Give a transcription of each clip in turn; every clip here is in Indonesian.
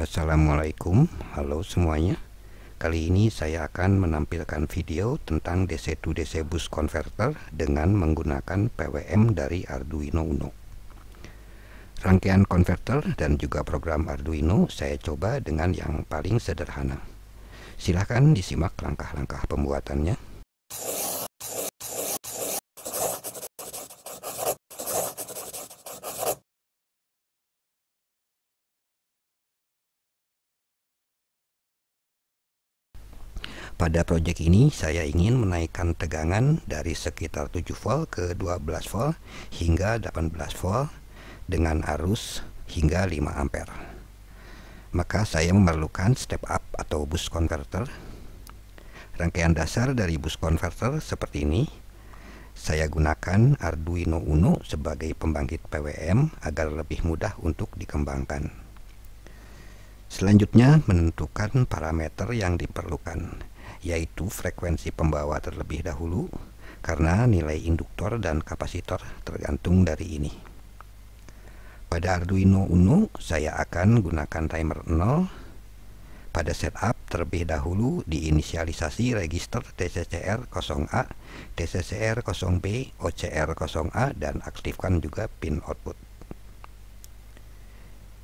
Assalamualaikum, halo semuanya Kali ini saya akan menampilkan video tentang DC to DC bus converter dengan menggunakan PWM dari Arduino Uno Rangkaian konverter dan juga program Arduino saya coba dengan yang paling sederhana Silahkan disimak langkah-langkah pembuatannya Pada proyek ini saya ingin menaikkan tegangan dari sekitar 7 volt ke 12 volt hingga 18 volt dengan arus hingga 5 ampere. Maka saya memerlukan step up atau bus converter. Rangkaian dasar dari bus converter seperti ini. Saya gunakan Arduino Uno sebagai pembangkit PWM agar lebih mudah untuk dikembangkan. Selanjutnya menentukan parameter yang diperlukan yaitu frekuensi pembawa terlebih dahulu karena nilai induktor dan kapasitor tergantung dari ini. Pada Arduino Uno saya akan gunakan timer 0 pada setup terlebih dahulu diinisialisasi register TCCR0A, TCCR0B, OCR0A dan aktifkan juga pin output.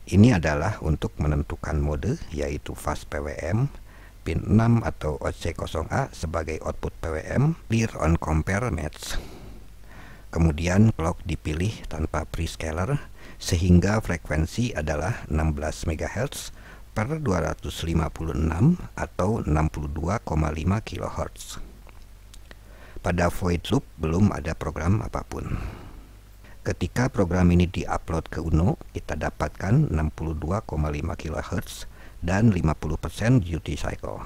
Ini adalah untuk menentukan mode yaitu fast PWM pin 6 atau OC0A sebagai output PWM clear on compare match. Kemudian clock dipilih tanpa prescaler sehingga frekuensi adalah 16 MHz per 256 atau 62,5 kHz. Pada void loop belum ada program apapun. Ketika program ini diupload ke UNO, kita dapatkan 62,5 kHz dan 50% duty cycle.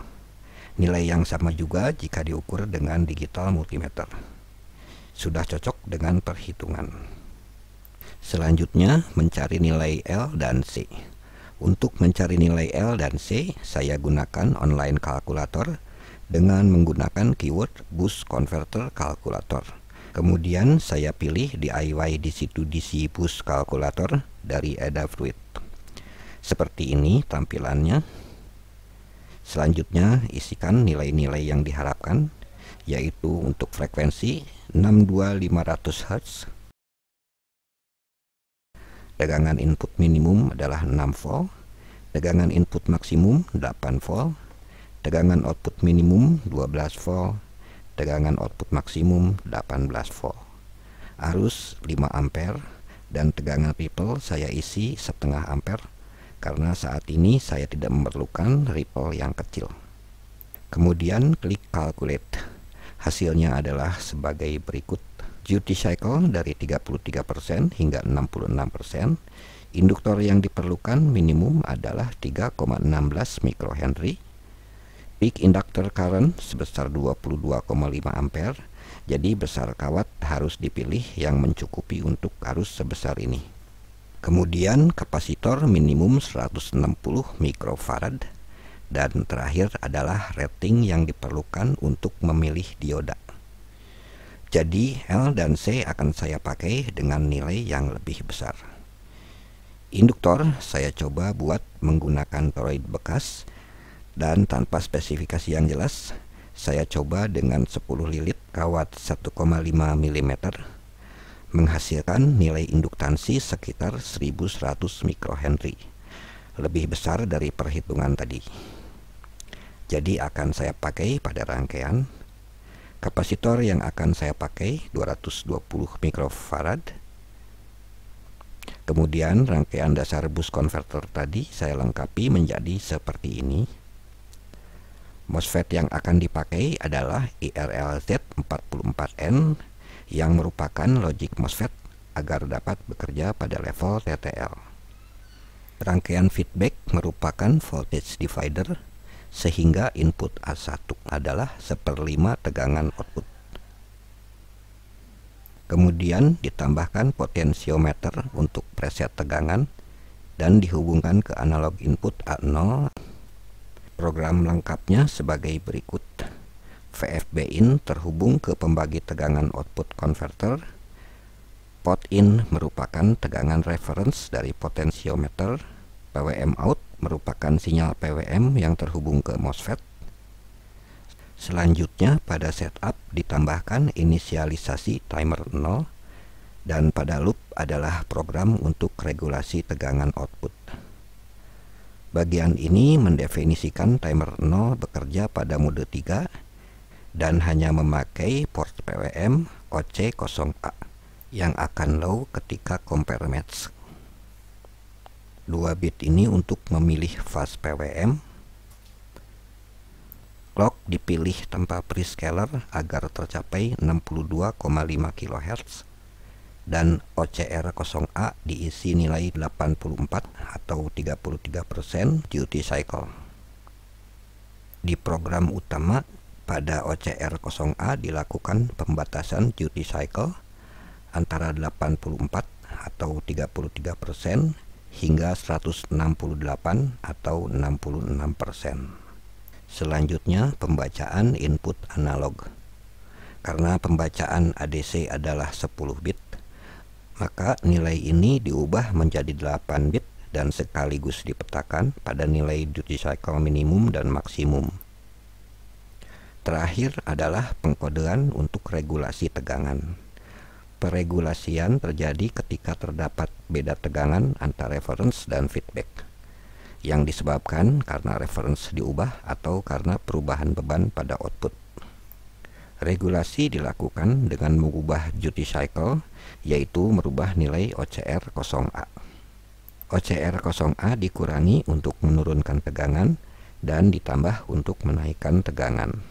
Nilai yang sama juga jika diukur dengan digital multimeter. Sudah cocok dengan perhitungan. Selanjutnya, mencari nilai L dan C. Untuk mencari nilai L dan C, saya gunakan online kalkulator dengan menggunakan keyword boost converter calculator. Kemudian saya pilih DIY DC2DC Boost Calculator dari Adafruit. Seperti ini tampilannya. Selanjutnya isikan nilai-nilai yang diharapkan yaitu untuk frekuensi 62500 Hz. Tegangan input minimum adalah 6 volt, tegangan input maksimum 8 volt, tegangan output minimum 12 volt, tegangan output maksimum 18 volt. Arus 5 ampere dan tegangan ripple saya isi setengah ampere karena saat ini saya tidak memerlukan ripple yang kecil. Kemudian klik calculate. Hasilnya adalah sebagai berikut. Duty cycle dari 33% hingga 66%. Induktor yang diperlukan minimum adalah 3,16 microhenry. Peak inductor current sebesar 22,5 ampere. Jadi besar kawat harus dipilih yang mencukupi untuk arus sebesar ini. Kemudian kapasitor minimum 160 mikrofarad dan terakhir adalah rating yang diperlukan untuk memilih dioda. Jadi L dan C akan saya pakai dengan nilai yang lebih besar. Induktor saya coba buat menggunakan toroid bekas dan tanpa spesifikasi yang jelas saya coba dengan 10 lilit kawat 1,5 mm menghasilkan nilai induktansi sekitar 1100 mikrohenry, lebih besar dari perhitungan tadi. Jadi akan saya pakai pada rangkaian kapasitor yang akan saya pakai 220 mikrofarad. Kemudian rangkaian dasar bus konverter tadi saya lengkapi menjadi seperti ini. MOSFET yang akan dipakai adalah IRLZ44N yang merupakan logic MOSFET agar dapat bekerja pada level TTL. Rangkaian feedback merupakan voltage divider sehingga input A1 adalah seperlima tegangan output. Kemudian ditambahkan potensiometer untuk preset tegangan dan dihubungkan ke analog input A0. Program lengkapnya sebagai berikut. VFB-in terhubung ke pembagi tegangan output converter. Pot in merupakan tegangan reference dari potensiometer. PWM out merupakan sinyal PWM yang terhubung ke MOSFET. Selanjutnya pada setup ditambahkan inisialisasi timer 0 dan pada loop adalah program untuk regulasi tegangan output. Bagian ini mendefinisikan timer 0 bekerja pada mode 3 dan hanya memakai port PWM OC0A yang akan low ketika compare match. 2 bit ini untuk memilih fast PWM. Clock dipilih tanpa prescaler agar tercapai 62,5 kHz dan OCR0A diisi nilai 84 atau 33% duty cycle. Di program utama pada OCR 0A dilakukan pembatasan duty cycle antara 84 atau 33 persen hingga 168 atau 66 persen. Selanjutnya pembacaan input analog. Karena pembacaan ADC adalah 10 bit, maka nilai ini diubah menjadi 8 bit dan sekaligus dipetakan pada nilai duty cycle minimum dan maksimum. Terakhir adalah pengkodean untuk regulasi tegangan. Peregulasian terjadi ketika terdapat beda tegangan antara reference dan feedback yang disebabkan karena reference diubah atau karena perubahan beban pada output. Regulasi dilakukan dengan mengubah duty cycle yaitu merubah nilai OCR 0A. OCR 0A dikurangi untuk menurunkan tegangan dan ditambah untuk menaikkan tegangan.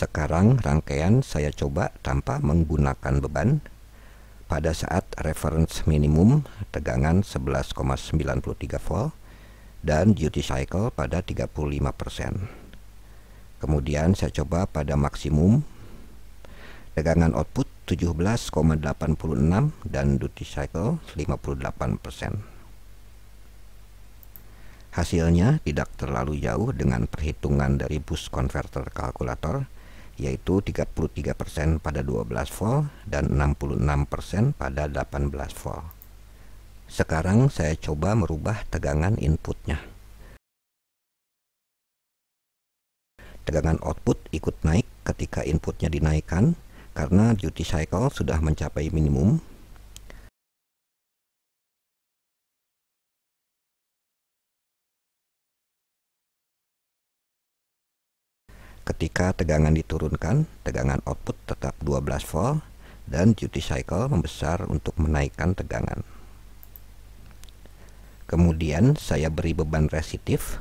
Sekarang rangkaian saya coba tanpa menggunakan beban pada saat reference minimum tegangan 11,93 volt dan duty cycle pada 35%. Kemudian saya coba pada maksimum tegangan output 17,86 dan duty cycle 58%. Hasilnya tidak terlalu jauh dengan perhitungan dari bus converter kalkulator yaitu 33% pada 12 volt dan 66% pada 18 volt. Sekarang saya coba merubah tegangan inputnya. Tegangan output ikut naik ketika inputnya dinaikkan karena duty cycle sudah mencapai minimum Ketika tegangan diturunkan, tegangan output tetap 12 volt dan duty cycle membesar untuk menaikkan tegangan. Kemudian saya beri beban resistif.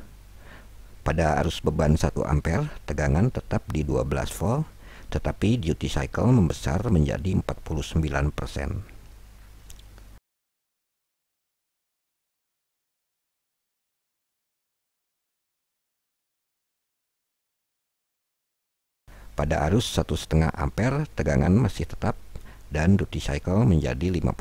Pada arus beban 1 ampere, tegangan tetap di 12 volt, tetapi duty cycle membesar menjadi 49%. Pada arus satu setengah ampere, tegangan masih tetap dan duty cycle menjadi 52%.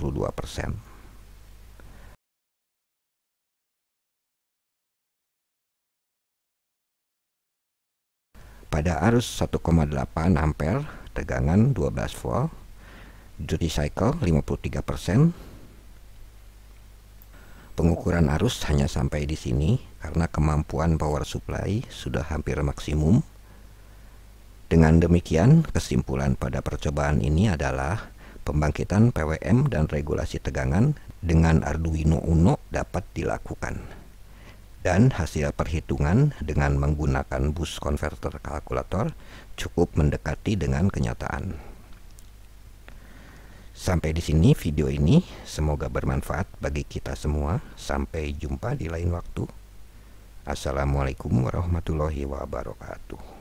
Pada arus 1,8 ampere, tegangan 12 volt, duty cycle 53%. Pengukuran arus hanya sampai di sini karena kemampuan power supply sudah hampir maksimum dengan demikian, kesimpulan pada percobaan ini adalah pembangkitan PWM dan regulasi tegangan dengan Arduino Uno dapat dilakukan. Dan hasil perhitungan dengan menggunakan bus konverter kalkulator cukup mendekati dengan kenyataan. Sampai di sini video ini, semoga bermanfaat bagi kita semua. Sampai jumpa di lain waktu. Assalamualaikum warahmatullahi wabarakatuh.